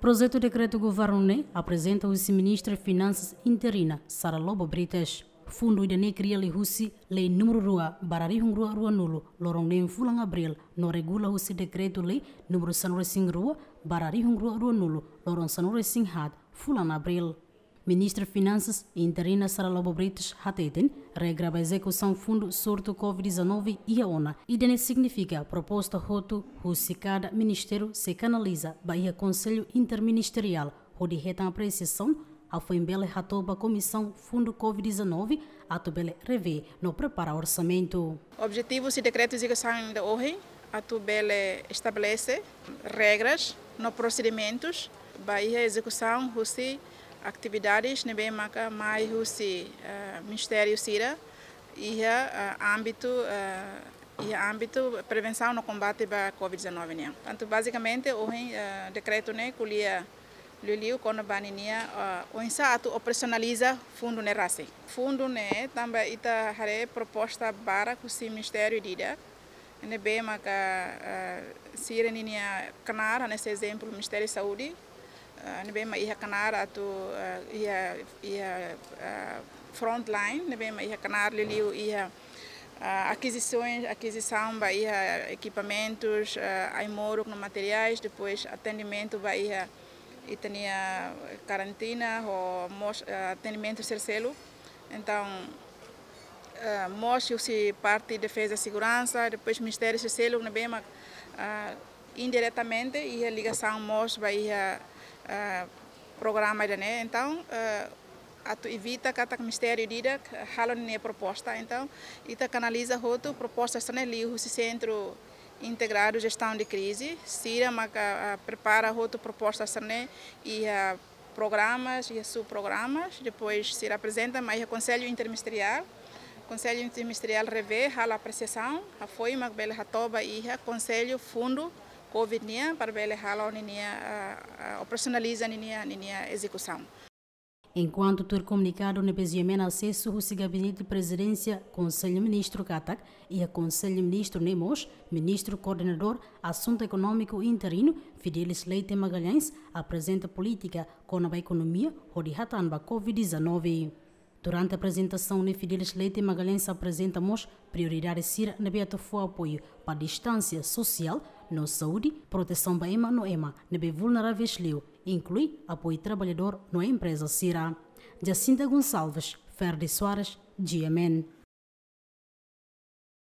Projeto de decreto do governo NE apresenta o ministro de Finanças interina, Sara Lobo Brites. Fundo de Necria Lihusi, lei número rua, barari rua rua nulo, lorong nem fulang abril, no regula o decreto lei número sanure sing rua, barari rua rua nulo, lorong sanure sing Had, fulang abril. Ministra de Finanças interina Sara Lobo Brites Hateten regrava a execução fundo surto Covid-19 e a ONA. Idene significa proposta roto cada ministério se canaliza Bahia Conselho Interministerial, onde a apreciação a foi bela ratoba comissão fundo Covid-19 a tubele rever no preparar orçamento. Objetivo se decreto de execução hoje a tubele estabelece regras no procedimentos Bahia execução rusicada atividades na né, BMK, mais o uh, Ministério Cira e uh, âmbito e eh, âmbito prevenção no combate à Covid-19. Né? Então, basicamente, o uh, eh, decreto né, que lia Liliu quando baninia o insato operacionaliza fundo né race. Fundo né também ita hare proposta para o Ministério dida ne bem maka sireninia canar nesse exemplo Ministério da Saúde نبين ما إيها كنار أتو ia, إيها front line نبين ما إيها كنار لليو إيها aquisições, aquisição Bahia, equipamentos, moro com materiais, depois atendimento Bahia e tinha quarentena ou atendimento cercelo Então, mostra-se parte de defesa e segurança, depois Ministério Terceiro, bem, indiretamente, e a ligação mostra Bahia eh, programa programa né então eh, atu evita que o mistério dida halo ne proposta então ita canaliza roto propostas né liu se centro integrado gestão de crise sira maca prepara roto propostas né e a programas e subprogramas depois se apresenta mais o conselho interministerial conselho interministerial revê a apreciação a foi uma bela ratoba e a conselho fundo Covid nia para ele halau nia ah, ah, operacionaliza nia nia execução. Enquanto ter comunicado no PGM acesso o gabinete de presidência, Conselho Ministro Katak e a Conselho Ministro Nemos, Ministro Coordenador Assunto Econômico Interino, Fidelis Leite Magalhães, apresenta política com a economia, Rodihatan Covid-19. Durante a apresentação, né, Fidelis Leite Magalhães apresentamos prioridades CIR na Beata Apoio para a distância social no saúde, proteção para EMA no EMA, nebe vulnerável leu, inclui apoio trabalhador no empresa CIRA. Jacinta Gonçalves, Ferdi Soares, GMN.